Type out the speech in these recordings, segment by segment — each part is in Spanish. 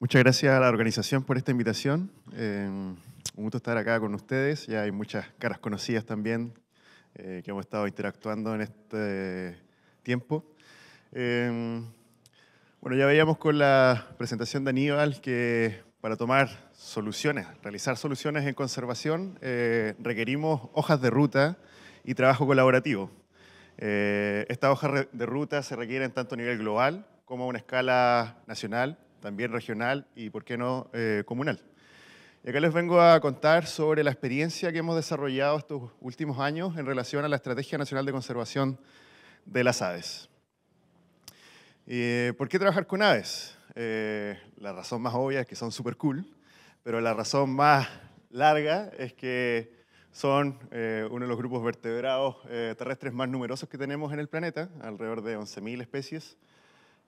Muchas gracias a la organización por esta invitación. Eh, un gusto estar acá con ustedes. Ya hay muchas caras conocidas también eh, que hemos estado interactuando en este tiempo. Eh, bueno, ya veíamos con la presentación de Aníbal que para tomar soluciones, realizar soluciones en conservación, requerimos hojas de ruta y trabajo colaborativo. Estas hojas de ruta se requieren tanto a nivel global como a una escala nacional también regional y, por qué no, eh, comunal. Y acá les vengo a contar sobre la experiencia que hemos desarrollado estos últimos años en relación a la Estrategia Nacional de Conservación de las Aves. Eh, ¿Por qué trabajar con aves? Eh, la razón más obvia es que son super cool, pero la razón más larga es que son uno de los grupos vertebrados terrestres más numerosos que tenemos en el planeta, alrededor de 11.000 especies.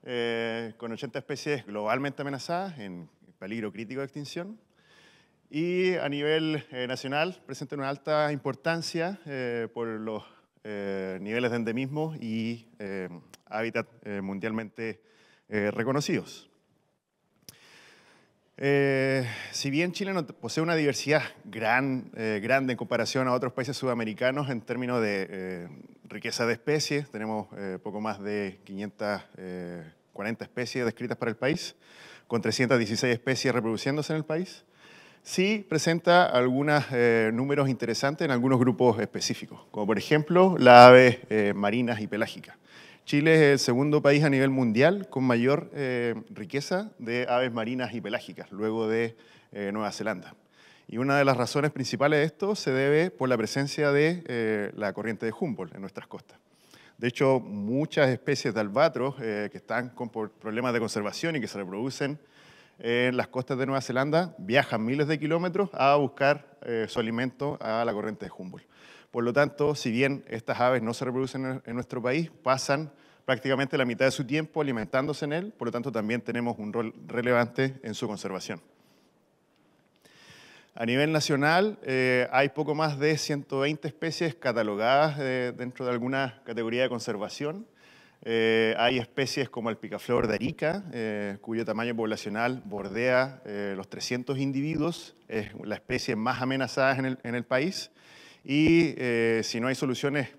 Eh, con 80 especies globalmente amenazadas, en peligro crítico de extinción. Y a nivel eh, nacional presenta una alta importancia eh, por los niveles de endemismo y hábitat mundialmente reconocidos. si bien Chile posee una diversidad gran, grande en comparación a otros países sudamericanos en términos de riqueza de especies, tenemos poco más de 500 40 especies descritas para el país, con 316 especies reproduciéndose en el país, sí presenta algunos eh, números interesantes en algunos grupos específicos, como por ejemplo las aves eh, marinas y pelágicas. Chile es el segundo país a nivel mundial con mayor eh, riqueza de aves marinas y pelágicas, luego de Nueva Zelanda. Y una de las razones principales de esto se debe por la presencia de la corriente de Humboldt en nuestras costas. De hecho, muchas especies de albatros eh, que están con problemas de conservación y que se reproducen en las costas de Nueva Zelanda viajan miles de kilómetros a buscar eh, su alimento a la corriente de Humboldt. Por lo tanto, si bien estas aves no se reproducen en nuestro país, pasan prácticamente la mitad de su tiempo alimentándose en él, por lo tanto también tenemos un rol relevante en su conservación. A nivel nacional eh, hay poco más de 120 especies catalogadas eh, dentro de alguna categoría de conservación. Eh, hay especies como el picaflor de Arica, cuyo tamaño poblacional bordea los 300 individuos, es la especie más amenazada en el, en el país. Y si no hay soluciones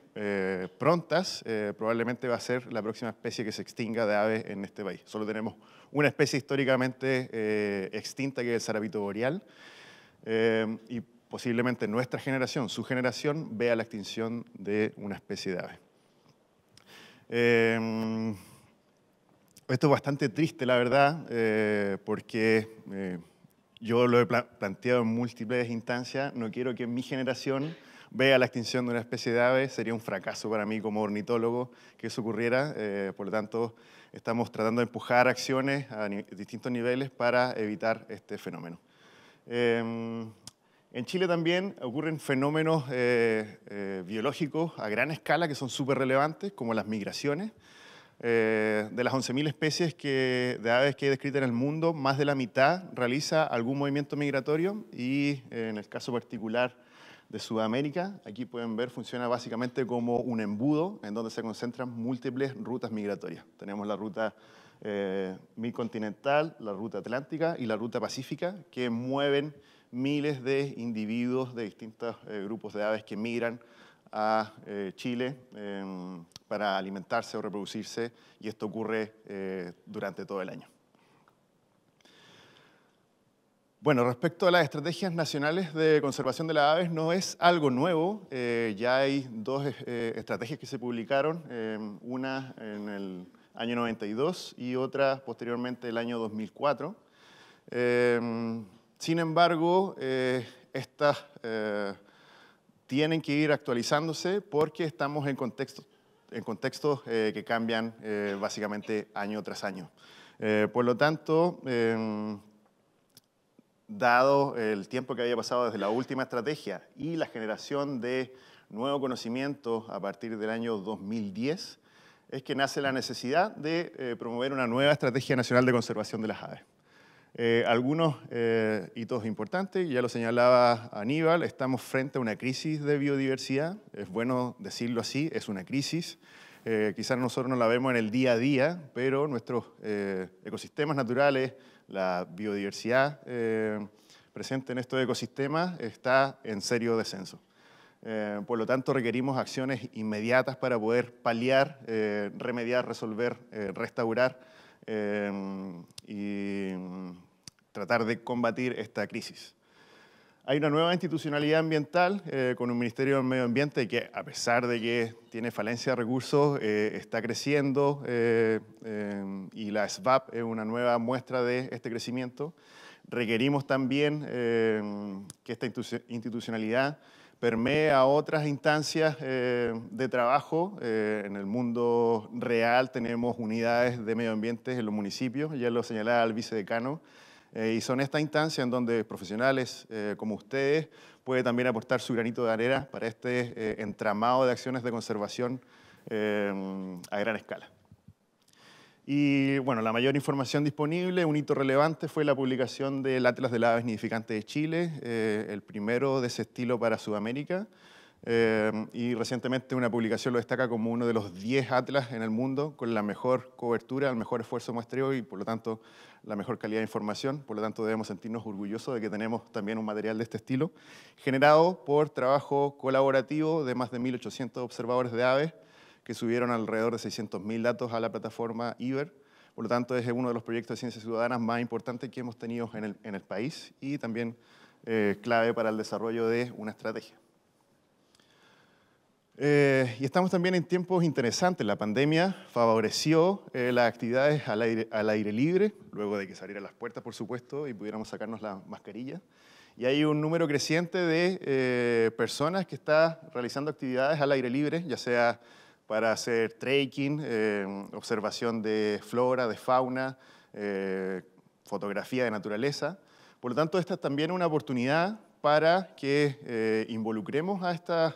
prontas, probablemente va a ser la próxima especie que se extinga de aves en este país. Solo tenemos una especie históricamente extinta, que es el zarapito boreal. Em, y posiblemente nuestra generación, su generación, vea la extinción de una especie de ave. Em, esto es bastante triste, la verdad, eh, porque eh, yo lo he planteado en múltiples instancias. No quiero que mi generación vea la extinción de una especie de ave. Sería un fracaso para mí como ornitólogo que eso ocurriera. Eh, por lo tanto, estamos tratando de empujar acciones a distintos niveles para evitar este fenómeno. Em, en Chile también ocurren fenómenos eh, eh, biológicos a gran escala que son súper relevantes, como las migraciones. Eh, de las 11.000 especies de aves que hay descritas en el mundo, más de la mitad realiza algún movimiento migratorio y en el caso particular de Sudamérica, aquí pueden ver, funciona básicamente como un embudo en donde se concentran múltiples rutas migratorias. Tenemos la ruta eh, Continental, la ruta atlántica y la ruta pacífica, que mueven miles de individuos de distintos eh, grupos de aves que migran a eh, Chile em, para alimentarse o reproducirse, y esto ocurre eh, durante todo el año. Bueno, respecto a las estrategias nacionales de conservación de las aves, no es algo nuevo. ya hay dos estrategias que se publicaron, em, una en el año 92, y otra posteriormente el año 2004. Em, sin embargo, eh, estas eh, tienen que ir actualizándose porque estamos en contextos en contextos eh, que cambian básicamente año tras año. por lo tanto, em, dado el tiempo que había pasado desde la última estrategia y la generación de nuevo conocimiento a partir del año 2010, es que nace la necesidad de eh, promover una nueva estrategia nacional de conservación de las aves. Eh, algunos y eh, hitos importantes, ya lo señalaba Aníbal, estamos frente a una crisis de biodiversidad, es bueno decirlo así, es una crisis. quizás nosotros no la vemos en el día a día, pero nuestros ecosistemas naturales, la biodiversidad presente en estos ecosistemas está en serio descenso. Eh, por lo tanto, requerimos acciones inmediatas para poder paliar, eh, remediar, resolver, eh, restaurar y mm, tratar de combatir esta crisis. Hay una nueva institucionalidad ambiental con un Ministerio del Medio Ambiente que, a pesar de que tiene falencia de recursos, está creciendo y la SVAP es una nueva muestra de este crecimiento. Requerimos también que esta institucionalidad permea otras instancias eh, de trabajo. Eh, en el mundo real tenemos unidades de medio ambiente en los municipios, ya lo señalaba el vicedecano, eh, y son esta instancia en donde profesionales como ustedes pueden también aportar su granito de arena para este entramado de acciones de conservación a gran escala. Y bueno, la mayor información disponible, un hito relevante fue la publicación del Atlas del Aves Nidificantes de Chile, eh, el primero de ese estilo para Sudamérica. Eh, y recientemente una publicación lo destaca como uno de los 10 atlas en el mundo con la mejor cobertura, el mejor esfuerzo muestreo y por lo tanto la mejor calidad de información. Por lo tanto debemos sentirnos orgullosos de que tenemos también un material de este estilo generado por trabajo colaborativo de más de 1.800 observadores de aves que subieron alrededor de 600.000 datos a la plataforma IBER. Por lo tanto, es uno de los proyectos de ciencias ciudadanas más importantes que hemos tenido en el, país y también eh, clave para el desarrollo de una estrategia. Eh, y estamos también en tiempos interesantes. La pandemia favoreció eh, las actividades al aire, al aire, libre, luego de que salieran las puertas, por supuesto, y pudiéramos sacarnos la mascarilla. Y hay un número creciente de personas que están realizando actividades al aire libre, ya sea para hacer trekking, eh, observación de flora, de fauna, eh, fotografía de naturaleza. Por lo tanto, esta es también una oportunidad para que eh, involucremos a estas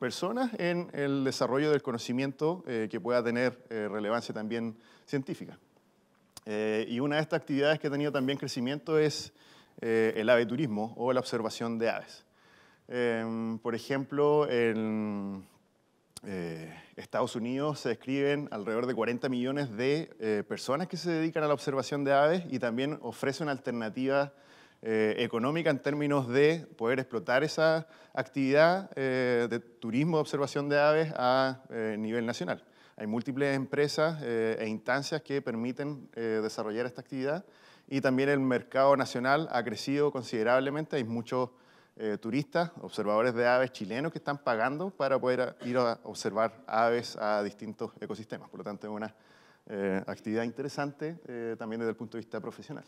personas en el desarrollo del conocimiento que pueda tener relevancia también científica. y una de estas actividades que ha tenido también crecimiento es el aveturismo o la observación de aves. por ejemplo, el eh, Estados Unidos se describen alrededor de 40 millones de eh, personas que se dedican a la observación de aves y también ofrecen alternativas eh, económica en términos de poder explotar esa actividad eh, de turismo de observación de aves a eh, nivel nacional. Hay múltiples empresas e instancias que permiten desarrollar esta actividad y también el mercado nacional ha crecido considerablemente, hay muchos eh, turistas, observadores de aves chilenos que están pagando para poder ir a observar aves a distintos ecosistemas. Por lo tanto, es una eh, actividad interesante eh, también desde el punto de vista profesional.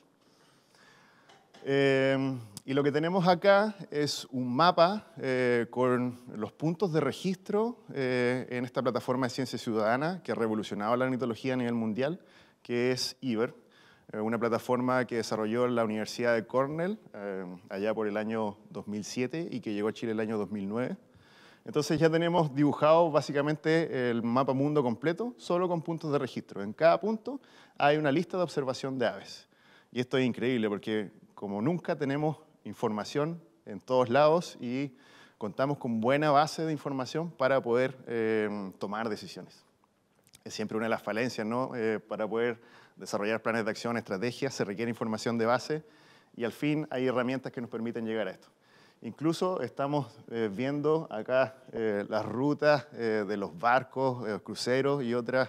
y lo que tenemos acá es un mapa con los puntos de registro en esta plataforma de ciencia ciudadana que ha revolucionado la ornitología a nivel mundial, que es IBER, eh, una plataforma que desarrolló la Universidad de Cornell eh, allá por el año 2007 y que llegó a Chile el año 2009. Entonces ya tenemos dibujado básicamente el mapa mundo completo, solo con puntos de registro. En cada punto hay una lista de observación de aves. Y esto es increíble porque como nunca tenemos información en todos lados y contamos con buena base de información para poder eh, tomar decisiones. Es siempre una de las falencias, ¿no? para poder desarrollar planes de acción, estrategias, se requiere información de base y al fin hay herramientas que nos permiten llegar a esto. Incluso estamos eh, viendo acá eh, las rutas eh, de los barcos, cruceros y otros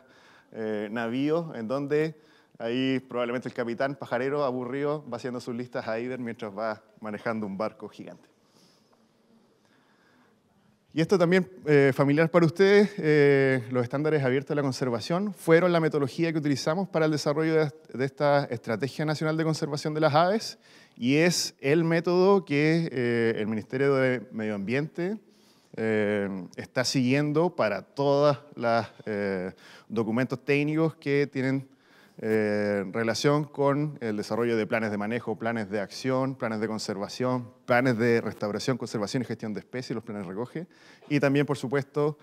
navíos en donde ahí probablemente el capitán pajarero aburrido va haciendo sus listas a Iber mientras va manejando un barco gigante. Y esto también eh, familiar para ustedes, eh, los estándares abiertos de la conservación fueron la metodología que utilizamos para el desarrollo de, esta Estrategia Nacional de Conservación de las Aves y es el método que eh, el Ministerio de Medio Ambiente está siguiendo para todos los documentos técnicos que tienen eh, en relación con el desarrollo de planes de manejo, planes de acción, planes de conservación, planes de restauración, conservación y gestión de especies, los planes de recoge, y también, por supuesto,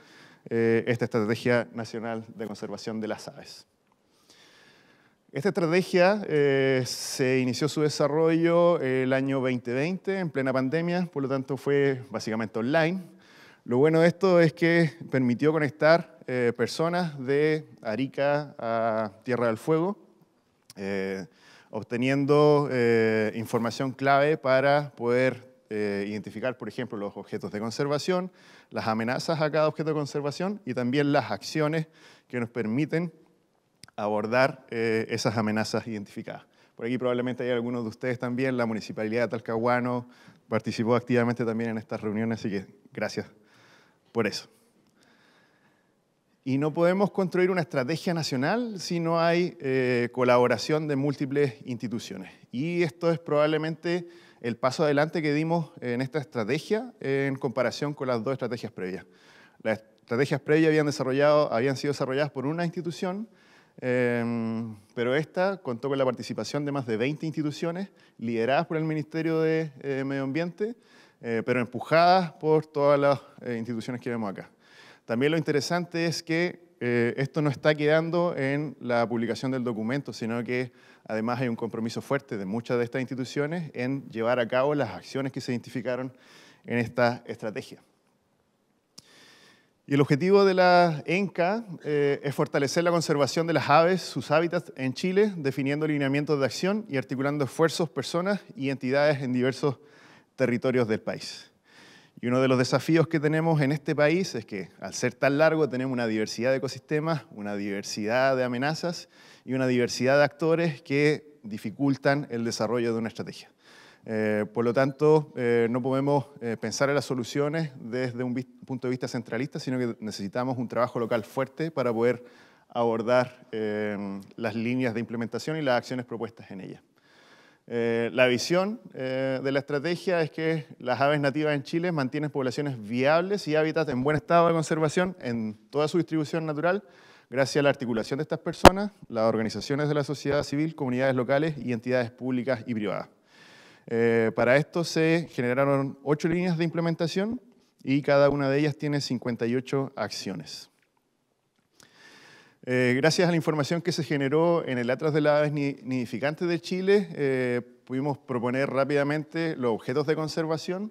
eh, esta Estrategia Nacional de Conservación de las Aves. Esta estrategia eh, se inició su desarrollo el año 2020, en plena pandemia, por lo tanto fue básicamente online. Lo bueno de esto es que permitió conectar eh, personas de Arica a Tierra del Fuego, eh, obteniendo eh, información clave para poder identificar, por ejemplo, los objetos de conservación, las amenazas a cada objeto de conservación y también las acciones que nos permiten abordar esas amenazas identificadas. Por aquí probablemente hay algunos de ustedes también, la Municipalidad de Talcahuano participó activamente también en estas reuniones, así que gracias por eso. Y no podemos construir una estrategia nacional si no hay eh, colaboración de múltiples instituciones. Y esto es probablemente el paso adelante que dimos en esta estrategia en comparación con las dos estrategias previas. Las estrategias previas habían, desarrollado, habían sido desarrolladas por una institución, em, pero esta contó con la participación de más de 20 instituciones lideradas por el Ministerio de eh, Medio Ambiente, eh, pero empujadas por todas las instituciones que vemos acá. También lo interesante es que eh, esto no está quedando en la publicación del documento, sino que además hay un compromiso fuerte de muchas de estas instituciones en llevar a cabo las acciones que se identificaron en esta estrategia. Y el objetivo de la ENCA eh, es fortalecer la conservación de las aves, sus hábitats en Chile, definiendo lineamientos de acción y articulando esfuerzos, personas y entidades en diversos territorios del país. Y uno de los desafíos que tenemos en este país es que al ser tan largo tenemos una diversidad de ecosistemas, una diversidad de amenazas y una diversidad de actores que dificultan el desarrollo de una estrategia. Eh, por lo tanto, eh, no podemos eh, pensar en las soluciones desde un punto de vista centralista, sino que necesitamos un trabajo local fuerte para poder abordar las líneas de implementación y las acciones propuestas en ellas. Eh, la visión eh, de la estrategia es que las aves nativas en Chile mantienen poblaciones viables y hábitats en buen estado de conservación en toda su distribución natural, gracias a la articulación de estas personas, las organizaciones de la sociedad civil, comunidades locales y entidades públicas y privadas. Eh, para esto se generaron ocho líneas de implementación y cada una de ellas tiene 58 acciones. Eh, gracias a la información que se generó en el Atlas de la Aves Nidificantes de Chile, eh, pudimos proponer rápidamente los objetos de conservación.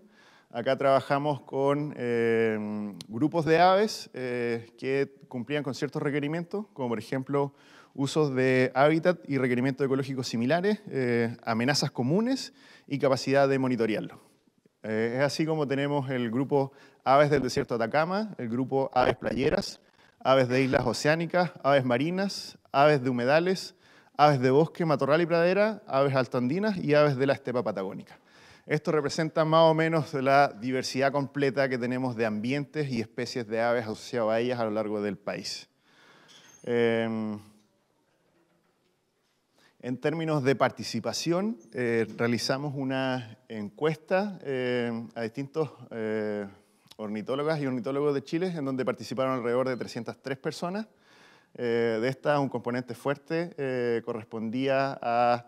Acá trabajamos con eh, grupos de aves que cumplían con ciertos requerimientos, como por ejemplo usos de hábitat y requerimientos ecológicos similares, amenazas comunes y capacidad de monitorearlo. es así como tenemos el grupo Aves del Desierto Atacama, el grupo Aves Playeras, aves de islas oceánicas, aves marinas, aves de humedales, aves de bosque, matorral y pradera, aves altandinas y aves de la estepa patagónica. Esto representa más o menos la diversidad completa que tenemos de ambientes y especies de aves asociadas a ellas a lo largo del país. Em, en términos de participación, eh, realizamos una encuesta eh, a distintos eh, ornitólogas y ornitólogos de Chile, en donde participaron alrededor de 303 personas. Eh, de estas, un componente fuerte eh, correspondía a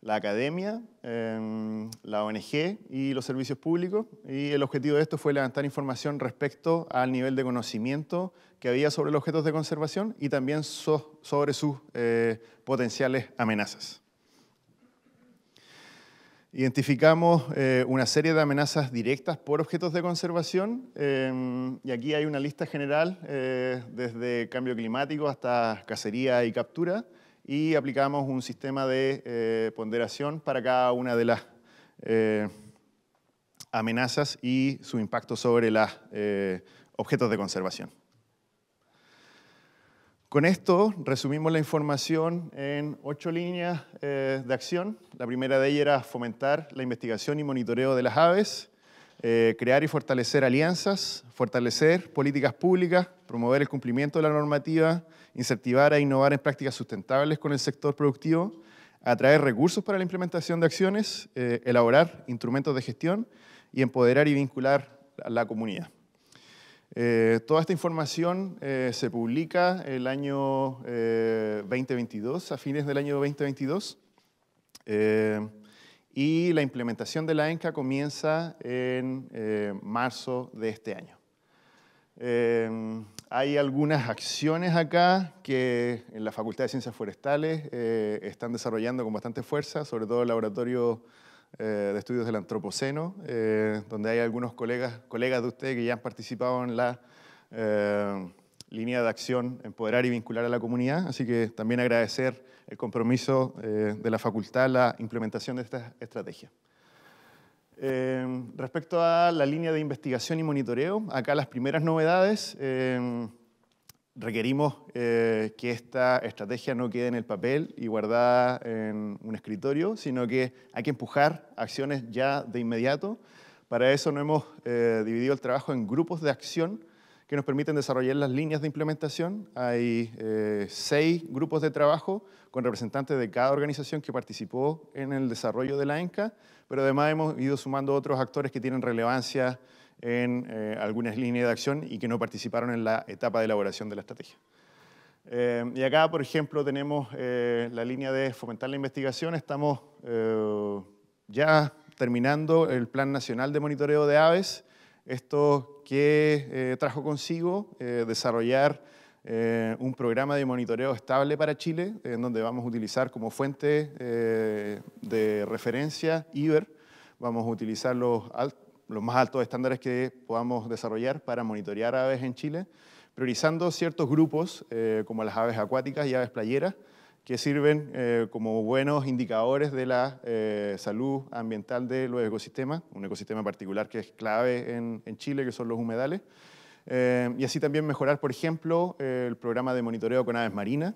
la academia, em, la ONG y los servicios públicos. Y el objetivo de esto fue levantar información respecto al nivel de conocimiento que había sobre los objetos de conservación y también sobre sus eh, potenciales amenazas. Identificamos eh, una serie de amenazas directas por objetos de conservación em, y aquí hay una lista general eh, desde cambio climático hasta cacería y captura y aplicamos un sistema de eh, ponderación para cada una de las amenazas y su impacto sobre los objetos de conservación. Con esto resumimos la información en ocho líneas eh, de acción. La primera de ellas era fomentar la investigación y monitoreo de las aves, eh, crear y fortalecer alianzas, fortalecer políticas públicas, promover el cumplimiento de la normativa, incentivar e innovar en prácticas sustentables con el sector productivo, atraer recursos para la implementación de acciones, eh, elaborar instrumentos de gestión y empoderar y vincular a la comunidad. Eh, toda esta información eh, se publica el año 2022, eh, a fines del año 2022, y la implementación de la ENCA comienza en marzo de este año. hay algunas acciones acá que en la Facultad de Ciencias Forestales están desarrollando con bastante fuerza, sobre todo el laboratorio eh, de Estudios del Antropoceno, eh, donde hay algunos colegas, colegas de ustedes que ya han participado en la eh, línea de acción Empoderar y Vincular a la Comunidad. Así que también agradecer el compromiso de la facultad la implementación de esta estrategia. respecto a la línea de investigación y monitoreo, acá las primeras novedades requerimos eh, que esta estrategia no quede en el papel y guardada en un escritorio, sino que hay que empujar acciones ya de inmediato. Para eso no hemos eh, dividido el trabajo en grupos de acción que nos permiten desarrollar las líneas de implementación. Hay eh, seis grupos de trabajo con representantes de cada organización que participó en el desarrollo de la ENCA, pero además hemos ido sumando otros actores que tienen relevancia en eh, algunas líneas de acción y que no participaron en la etapa de elaboración de la estrategia. Eh, y acá, por ejemplo, tenemos eh, la línea de fomentar la investigación. Estamos ya terminando el Plan Nacional de Monitoreo de Aves. Esto que trajo consigo desarrollar un programa de monitoreo estable para Chile, en donde vamos a utilizar como fuente de referencia IBER, vamos a utilizar los altos, los más altos estándares que podamos desarrollar para monitorear aves en Chile, priorizando ciertos grupos eh, como las aves acuáticas y aves playeras, que sirven eh, como buenos indicadores de la eh, salud ambiental de los ecosistemas, un ecosistema particular que es clave en, en Chile, que son los humedales, y así también mejorar, por ejemplo, el programa de monitoreo con aves marinas,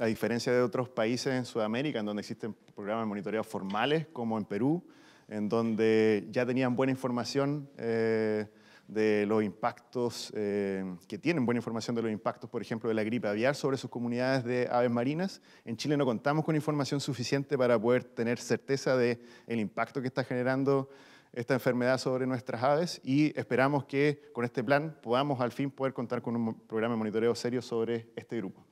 a diferencia de otros países en Sudamérica, en donde existen programas de monitoreo formales, como en Perú, en donde ya tenían buena información eh, de los impactos, eh, que tienen buena información de los impactos, por ejemplo, de la gripe aviar sobre sus comunidades de aves marinas. En Chile no contamos con información suficiente para poder tener certeza del el impacto que está generando esta enfermedad sobre nuestras aves y esperamos que con este plan podamos al fin poder contar con un programa de monitoreo serio sobre este grupo.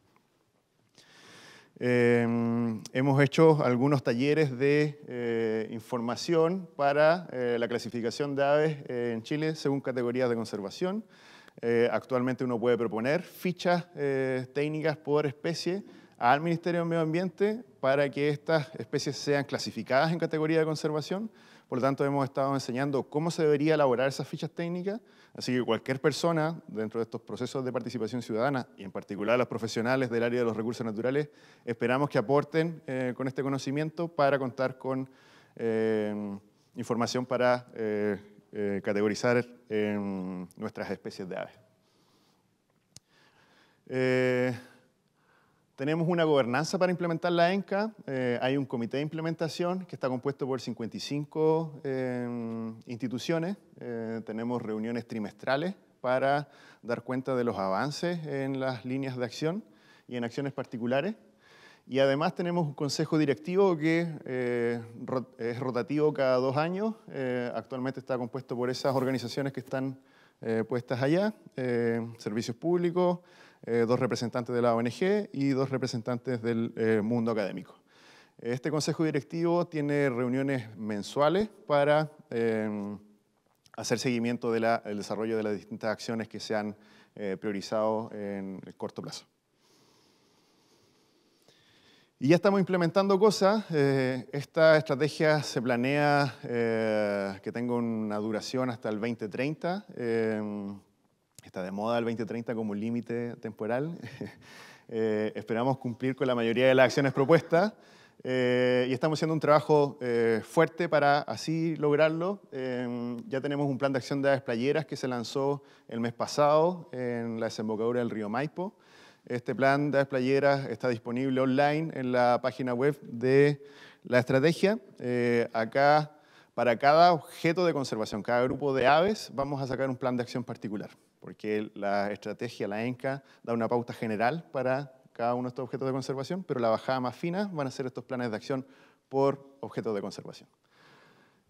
Em, hemos hecho algunos talleres de eh, información para eh, la clasificación de aves eh, en Chile según categorías de conservación. actualmente uno puede proponer fichas técnicas por especie al Ministerio de Medio Ambiente para que estas especies sean clasificadas en categoría de conservación. Por lo tanto, hemos estado enseñando cómo se debería elaborar esas fichas técnicas Así que cualquier persona dentro de estos procesos de participación ciudadana, y en particular los profesionales del área de los recursos naturales, esperamos que aporten eh, con este conocimiento para contar con eh, información para eh, categorizar nuestras especies de aves. Tenemos una gobernanza para implementar la ENCA. Eh, hay un comité de implementación que está compuesto por 55 eh, instituciones. Eh, tenemos reuniones trimestrales para dar cuenta de los avances en las líneas de acción y en acciones particulares. Y además tenemos un consejo directivo que es rotativo cada dos años. actualmente está compuesto por esas organizaciones que están puestas allá, servicios públicos, eh, dos representantes de la ONG y dos representantes del eh, mundo académico. Este consejo directivo tiene reuniones mensuales para eh, hacer seguimiento del desarrollo de las distintas acciones que se han priorizado en el corto plazo. Y ya estamos implementando cosas. esta estrategia se planea que tenga una duración hasta el 2030 está de moda el 2030 como un límite temporal. Eh, esperamos cumplir con la mayoría de las acciones propuestas eh, y estamos haciendo un trabajo eh, fuerte para así lograrlo. Em, ya tenemos un plan de acción de aves playeras que se lanzó el mes pasado en la desembocadura del río Maipo. Este plan de aves playeras está disponible online en la página web de la estrategia. acá para cada objeto de conservación, cada grupo de aves, vamos a sacar un plan de acción particular porque la estrategia, la ENCA, da una pauta general para cada uno de estos objetos de conservación, pero la bajada más fina van a ser estos planes de acción por objetos de conservación.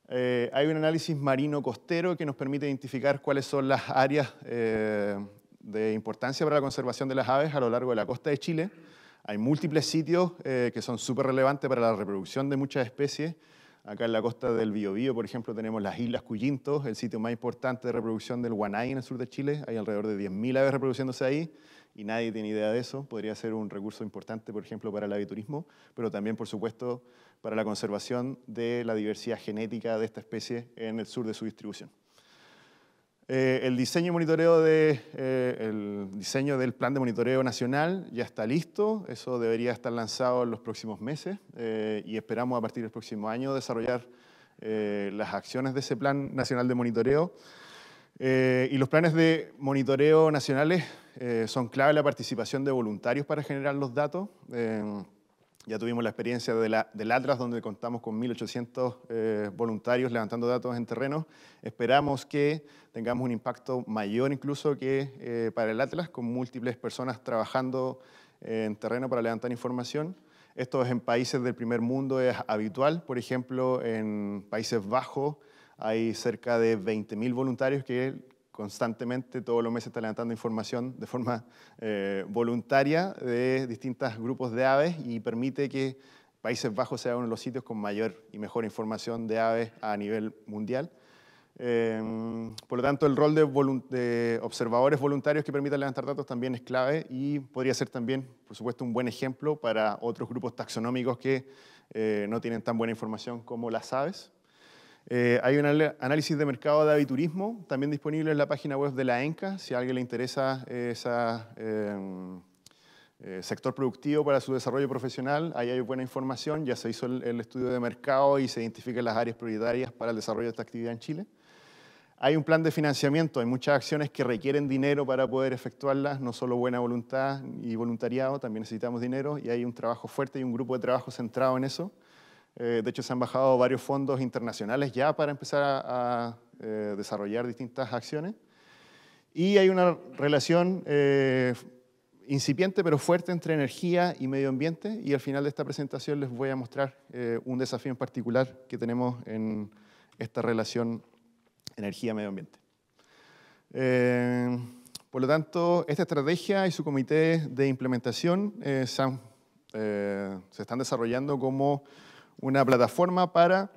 Eh, hay un análisis marino-costero que nos permite identificar cuáles son las áreas eh, de importancia para la conservación de las aves a lo largo de la costa de Chile. Hay múltiples sitios eh, que son súper relevantes para la reproducción de muchas especies Acá en la costa del Biobío, por ejemplo, tenemos las Islas Cuyintos, el sitio más importante de reproducción del guanay en el sur de Chile. Hay alrededor de 10.000 aves reproduciéndose ahí y nadie tiene idea de eso. Podría ser un recurso importante, por ejemplo, para el aviturismo, pero también, por supuesto, para la conservación de la diversidad genética de esta especie en el sur de su distribución. Eh, el diseño y monitoreo de, eh, el diseño del plan de monitoreo nacional ya está listo, eso debería estar lanzado en los próximos meses eh, y esperamos a partir del próximo año desarrollar las acciones de ese plan nacional de monitoreo. y los planes de monitoreo nacionales son clave la participación de voluntarios para generar los datos. Ya tuvimos la experiencia del Atlas, donde contamos con 1.800 eh, voluntarios levantando datos en terreno. Esperamos que tengamos un impacto mayor incluso que eh, para el Atlas, con múltiples personas trabajando eh, en terreno para levantar información. Esto es en países del primer mundo es habitual. Por ejemplo, en Países Bajos hay cerca de 20.000 voluntarios que constantemente, todos los meses está levantando información de forma eh, voluntaria de distintos grupos de aves y permite que Países Bajos sea uno de los sitios con mayor y mejor información de aves a nivel mundial. Em, por lo tanto, el rol de, observadores voluntarios que permitan levantar datos también es clave y podría ser también, por supuesto, un buen ejemplo para otros grupos taxonómicos que eh, no tienen tan buena información como las aves. Eh, hay un análisis de mercado de aviturismo también disponible en la página web de la ENCA, si a alguien le interesa eh, ese eh, sector productivo para su desarrollo profesional. Ahí hay buena información, ya se hizo el estudio de mercado y se identifican las áreas prioritarias para el desarrollo de esta actividad en Chile. Hay un plan de financiamiento, hay muchas acciones que requieren dinero para poder efectuarlas, no solo buena voluntad y voluntariado, también necesitamos dinero y hay un trabajo fuerte y un grupo de trabajo centrado en eso. Eh, de hecho, se han bajado varios fondos internacionales ya para empezar a, eh, desarrollar distintas acciones. Y hay una relación eh, incipiente pero fuerte entre energía y medio ambiente. Y al final de esta presentación les voy a mostrar un desafío en particular que tenemos en esta relación energía-medio ambiente. por lo tanto, esta estrategia y su comité de implementación se están desarrollando como una plataforma para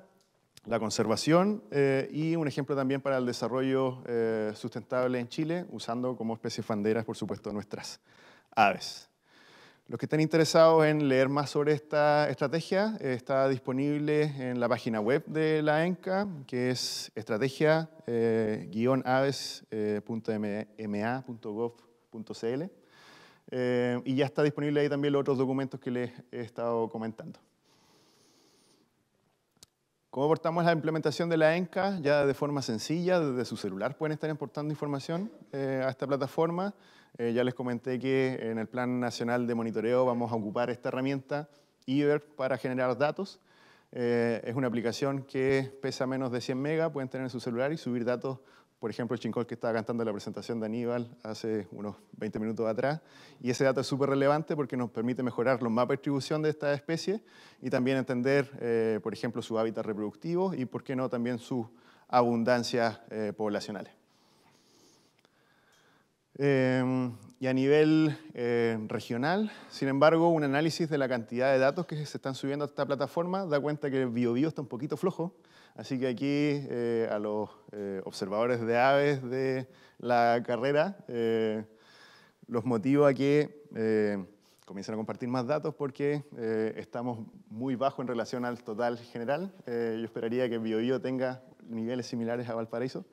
la conservación eh, y un ejemplo también para el desarrollo eh, sustentable en Chile, usando como especies fanderas, por supuesto, nuestras aves. Los que estén interesados en leer más sobre esta estrategia, eh, está disponible en la página web de la ENCA, que es estrategia-aves.ma.gov.cl. y ya está disponible ahí también los otros documentos que les he estado comentando. ¿Cómo aportamos la implementación de la ENCA? Ya de forma sencilla, desde su celular pueden estar importando información eh, a esta plataforma. Eh, ya les comenté que en el Plan Nacional de Monitoreo vamos a ocupar esta herramienta IBER para generar datos. Eh, es una aplicación que pesa menos de 100 megas, pueden tener en su celular y subir datos por ejemplo, el chincol que estaba cantando en la presentación de Aníbal hace unos 20 minutos atrás. Y ese dato es súper relevante porque nos permite mejorar los mapas de distribución de esta especie y también entender, eh, por ejemplo, su hábitat reproductivo y, por qué no, también sus abundancias eh, poblacionales. Em, y a nivel eh, regional, sin embargo, un análisis de la cantidad de datos que se están subiendo a esta plataforma da cuenta que el BioBio Bio está un poquito flojo Así que aquí eh, a los eh, observadores de aves de la carrera eh, los motivo a que comiencen a compartir más datos porque estamos muy bajo en relación al total general. yo esperaría que BioBio tenga niveles similares a Valparaíso,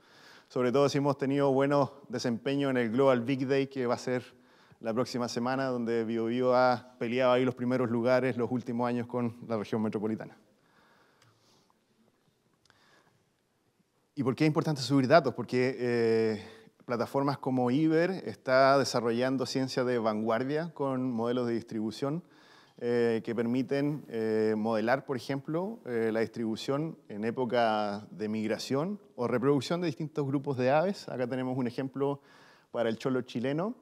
sobre todo si hemos tenido buenos desempeños en el Global Big Day que va a ser la próxima semana, donde BioBio ha peleado ahí los primeros lugares los últimos años con la región metropolitana. ¿Y por qué es importante subir datos? Porque eh, plataformas como Iber está desarrollando ciencia de vanguardia con modelos de distribución eh, que permiten eh, modelar, por ejemplo, la distribución en época de migración o reproducción de distintos grupos de aves. Acá tenemos un ejemplo para el cholo chileno,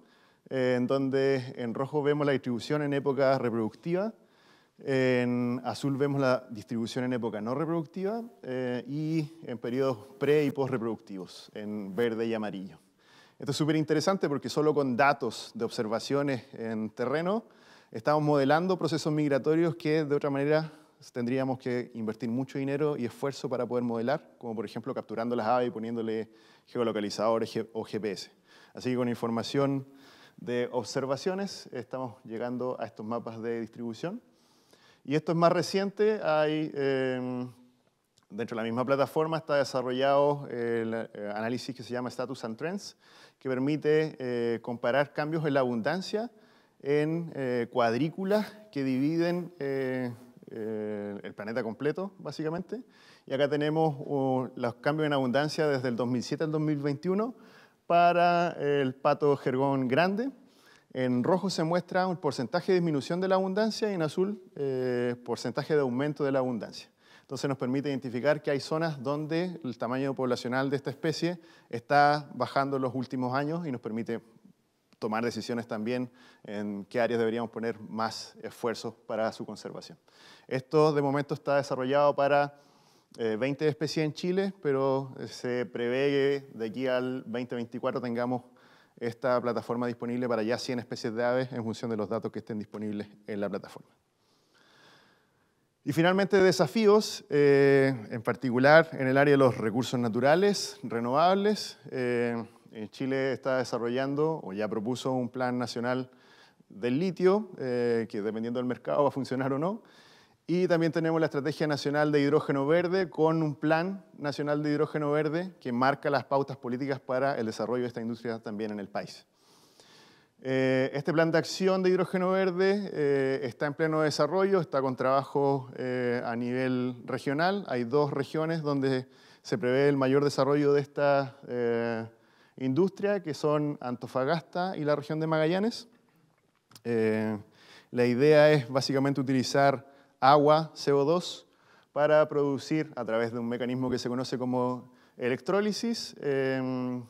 en donde en rojo vemos la distribución en época reproductiva en azul vemos la distribución en época no reproductiva eh, y en periodos pre y post reproductivos, en verde y amarillo. Esto es súper interesante porque solo con datos de observaciones en terreno estamos modelando procesos migratorios que de otra manera tendríamos que invertir mucho dinero y esfuerzo para poder modelar, como por ejemplo capturando las aves y poniéndole geolocalizadores o GPS. Así que con información de observaciones estamos llegando a estos mapas de distribución y esto es más reciente, hay, em, dentro de la misma plataforma está desarrollado el eh, análisis que se llama Status and Trends, que permite eh, comparar cambios en la abundancia en eh, cuadrículas que dividen el planeta completo, básicamente. Y acá tenemos los cambios en abundancia desde el 2007 al 2021 para el pato jergón grande en rojo se muestra un porcentaje de disminución de la abundancia y en azul eh, porcentaje de aumento de la abundancia. Entonces nos permite identificar que hay zonas donde el tamaño poblacional de esta especie está bajando en los últimos años y nos permite tomar decisiones también en qué áreas deberíamos poner más esfuerzos para su conservación. Esto de momento está desarrollado para 20 eh, especies en Chile, pero eh, se prevé que de aquí al 2024 tengamos esta plataforma disponible para ya 100 especies de aves en función de los datos que estén disponibles en la plataforma. Y finalmente, desafíos, eh, en particular en el área de los recursos naturales, renovables. Eh, eh, Chile está desarrollando o ya propuso un plan nacional del litio, que dependiendo del mercado va a funcionar o no, y también tenemos la Estrategia Nacional de Hidrógeno Verde con un Plan Nacional de Hidrógeno Verde que marca las pautas políticas para el desarrollo de esta industria también en el país. Eh, este plan de acción de hidrógeno verde eh, está en pleno desarrollo, está con trabajo eh, a nivel regional. Hay dos regiones donde se prevé el mayor desarrollo de esta industria, que son Antofagasta y la región de Magallanes. la idea es básicamente utilizar agua, CO2, para producir, a través de un mecanismo que se conoce como electrólisis, em,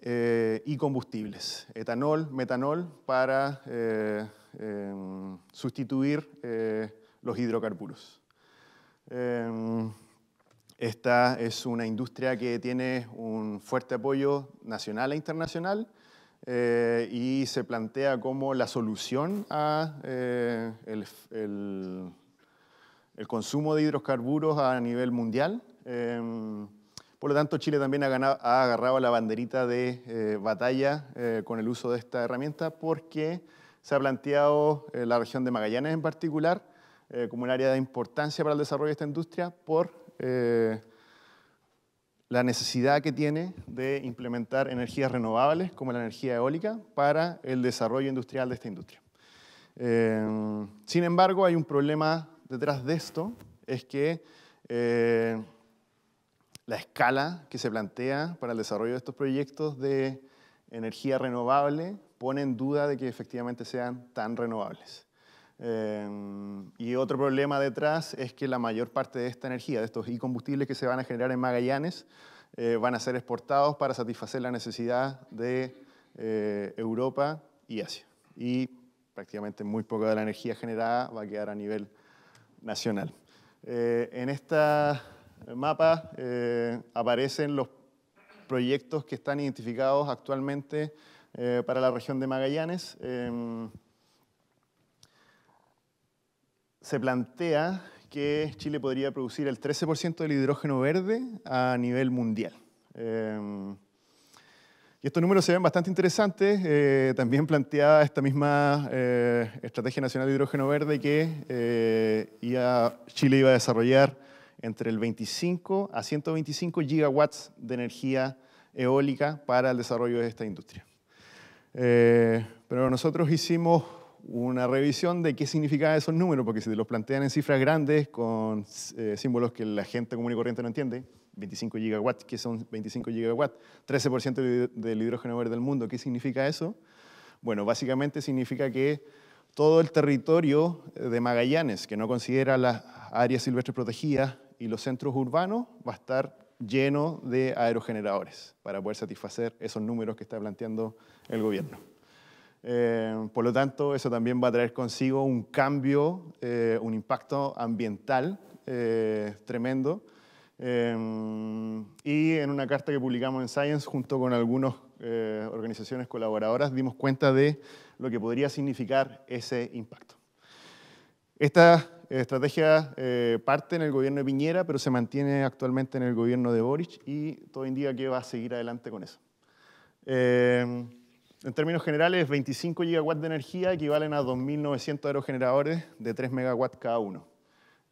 eh, y combustibles, etanol, metanol, para eh, em, sustituir eh, los hidrocarburos. Em, esta es una industria que tiene un fuerte apoyo nacional e internacional, eh, y se plantea como la solución a eh, el, consumo de hidrocarburos a nivel mundial. Em, por lo tanto, Chile también ha, ha agarrado la banderita de eh, batalla con el uso de esta herramienta porque se ha planteado la región de Magallanes en particular como un área de importancia para el desarrollo de esta industria por la necesidad que tiene de implementar energías renovables como la energía eólica para el desarrollo industrial de esta industria. Eh, sin embargo, hay un problema detrás de esto, es que eh, la escala que se plantea para el desarrollo de estos proyectos de energía renovable pone en duda de que efectivamente sean tan renovables. Em, y otro problema detrás es que la mayor parte de esta energía, de estos y combustibles que se van a generar en Magallanes, eh, van a ser exportados para satisfacer la necesidad de eh, Europa y Asia. Y prácticamente muy poca de la energía generada va a quedar a nivel nacional. Eh, en este mapa aparecen los proyectos que están identificados actualmente para la región de Magallanes. Em, se plantea que Chile podría producir el 13% del hidrógeno verde a nivel mundial. Eh, y estos números se ven bastante interesantes. Eh, también planteada esta misma eh, Estrategia Nacional de Hidrógeno Verde que Chile iba a desarrollar entre el 25 a 125 gigawatts de energía eólica para el desarrollo de esta industria. pero nosotros hicimos una revisión de qué significa esos números, porque si te los plantean en cifras grandes con eh, símbolos que la gente común y corriente no entiende, 25 gigawatts, ¿qué son 25 gigawatts? 13% del hidrógeno verde del mundo, ¿qué significa eso? Bueno, básicamente significa que todo el territorio de Magallanes, que no considera las áreas silvestres protegidas y los centros urbanos, va a estar lleno de aerogeneradores para poder satisfacer esos números que está planteando el gobierno. Eh, por lo tanto, eso también va a traer consigo un cambio, eh, un impacto ambiental eh, tremendo. y en una carta que publicamos en Science, junto con algunas organizaciones colaboradoras, dimos cuenta de lo que podría significar ese impacto. Esta estrategia parte en el gobierno de Piñera, pero se mantiene actualmente en el gobierno de Boric y todo indica que va a seguir adelante con eso. En términos generales, 25 gigawatts de energía equivalen a 2.900 aerogeneradores de 3 megawatts cada uno.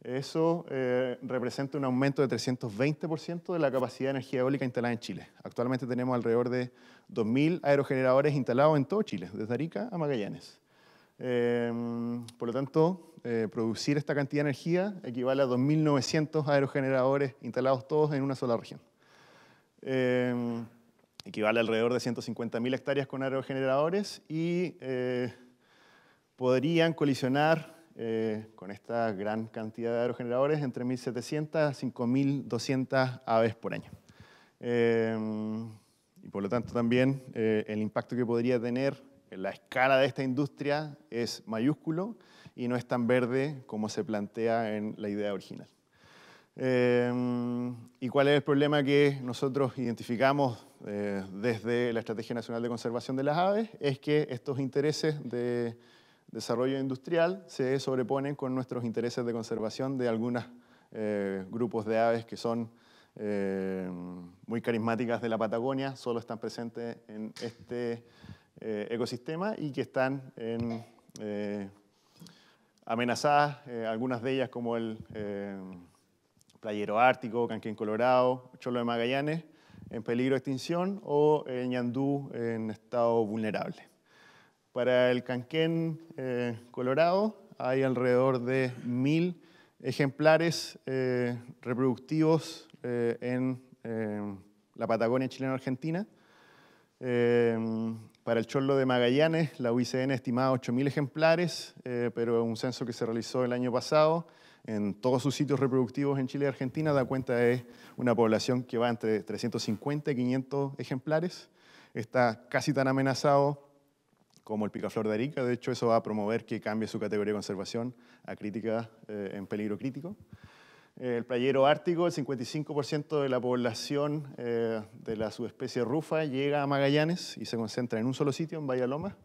Eso eh, representa un aumento de 320% de la capacidad de energía eólica instalada en Chile. Actualmente tenemos alrededor de 2.000 aerogeneradores instalados en todo Chile, desde Arica a Magallanes. Eh, por lo tanto, eh, producir esta cantidad de energía equivale a 2.900 aerogeneradores instalados todos en una sola región equivale alrededor de 150.000 hectáreas con aerogeneradores y eh, podrían colisionar eh, con esta gran cantidad de aerogeneradores entre 1.700 a 5.200 aves por año. Eh, y por lo tanto también el impacto que podría tener en la escala de esta industria es mayúsculo y no es tan verde como se plantea en la idea original. Em, ¿Y cuál es el problema que nosotros identificamos eh, desde la Estrategia Nacional de Conservación de las Aves? Es que estos intereses de desarrollo industrial se sobreponen con nuestros intereses de conservación de algunos eh, grupos de aves que son em, muy carismáticas de la Patagonia, solo están presentes en este eh, ecosistema y que están amenazadas, algunas de ellas como el em, Playero Ártico, Canquén Colorado, Cholo de Magallanes, en peligro de extinción, o en Ñandú en estado vulnerable. Para el Canquén eh, Colorado hay alrededor de mil ejemplares eh, reproductivos eh, en em, la Patagonia chilena-argentina. Em, para el Cholo de Magallanes, la UICN estimaba 8.000 ejemplares, pero un censo que se realizó el año pasado en todos sus sitios reproductivos en Chile y Argentina, da cuenta de una población que va entre 350 y 500 ejemplares. Está casi tan amenazado como el picaflor de Arica. De hecho, eso va a promover que cambie su categoría de conservación a crítica eh, en peligro crítico. Eh, el playero ártico, el 55% de la población eh, de la subespecie rufa llega a Magallanes y se concentra en un solo sitio, en Bahía Loma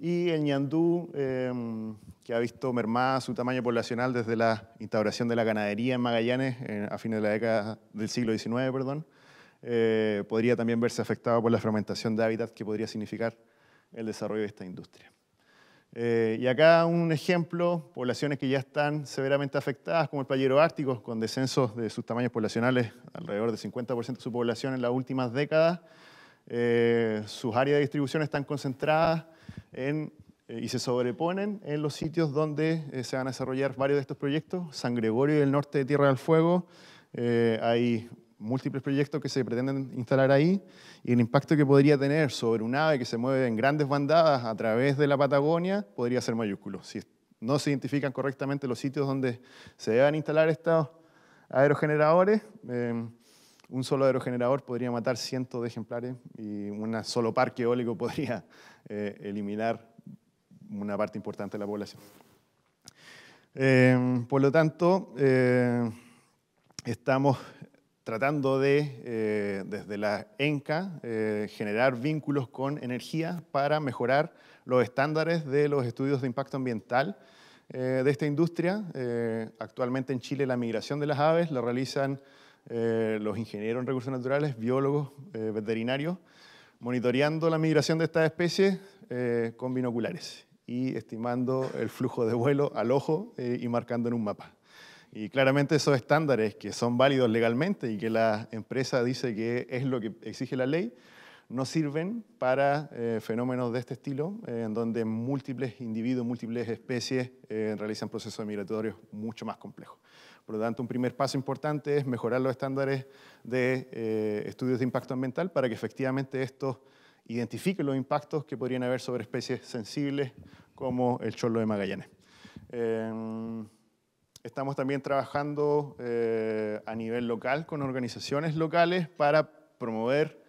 y el ñandú, em, que ha visto mermada su tamaño poblacional desde la instauración de la ganadería en Magallanes eh, a fines de la década del siglo XIX, perdón, eh, podría también verse afectado por la fragmentación de hábitat que podría significar el desarrollo de esta industria. Eh, y acá un ejemplo, poblaciones que ya están severamente afectadas, como el Playero Ártico, con descensos de sus tamaños poblacionales alrededor del 50% de su población en las últimas décadas. sus áreas de distribución están concentradas eh, y se sobreponen en los sitios donde eh, se van a desarrollar varios de estos proyectos. San Gregorio y el norte de Tierra del Fuego, eh, hay múltiples proyectos que se pretenden instalar ahí y el impacto que podría tener sobre un ave que se mueve en grandes bandadas a través de la Patagonia podría ser mayúsculo. Si no se identifican correctamente los sitios donde se deben instalar estos aerogeneradores, un solo aerogenerador podría matar cientos de ejemplares y un solo parque eólico podría eh, eliminar una parte importante de la población. Em, por lo tanto, eh, estamos tratando de, eh, desde la ENCA, generar vínculos con energía para mejorar los estándares de los estudios de impacto ambiental de esta industria. actualmente en Chile la migración de las aves la realizan eh, los ingenieros en recursos naturales, biólogos, eh, veterinarios, monitoreando la migración de estas especies eh, con binoculares y estimando el flujo de vuelo al ojo y marcando en un mapa. Y claramente esos estándares que son válidos legalmente y que la empresa dice que es lo que exige la ley, no sirven para fenómenos de este estilo, en donde múltiples individuos, múltiples especies realizan procesos migratorios mucho más complejos. Por lo tanto, un primer paso importante es mejorar los estándares de eh, estudios de impacto ambiental para que efectivamente estos identifiquen los impactos que podrían haber sobre especies sensibles como el Cholo de Magallanes. Eh, estamos también trabajando eh, a nivel local con organizaciones locales para promover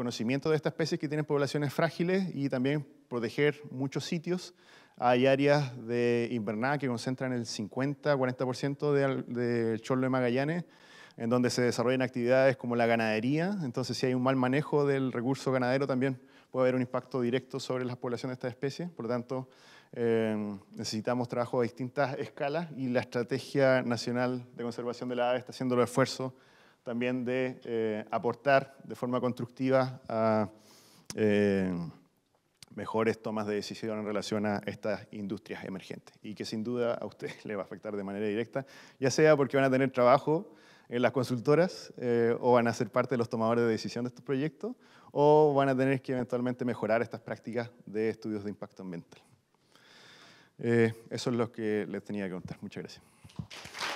conocimiento de estas especies que tienen poblaciones frágiles y también proteger muchos sitios. Hay áreas de invernada que concentran el 50-40% del de de Magallanes, en donde se desarrollan actividades como la ganadería. Entonces, si hay un mal manejo del recurso ganadero, también puede haber un impacto directo sobre las poblaciones de esta especie Por lo tanto, em, necesitamos trabajo a distintas escalas y la Estrategia Nacional de Conservación de la Ave está haciendo los esfuerzos también de eh, aportar de forma constructiva a eh, mejores tomas de decisión en relación a estas industrias emergentes y que sin duda a ustedes les va a afectar de manera directa, ya sea porque van a tener trabajo en las consultoras eh, o van a ser parte de los tomadores de decisión de estos proyectos o van a tener que eventualmente mejorar estas prácticas de estudios de impacto ambiental. eso es lo que les tenía que contar. Muchas gracias.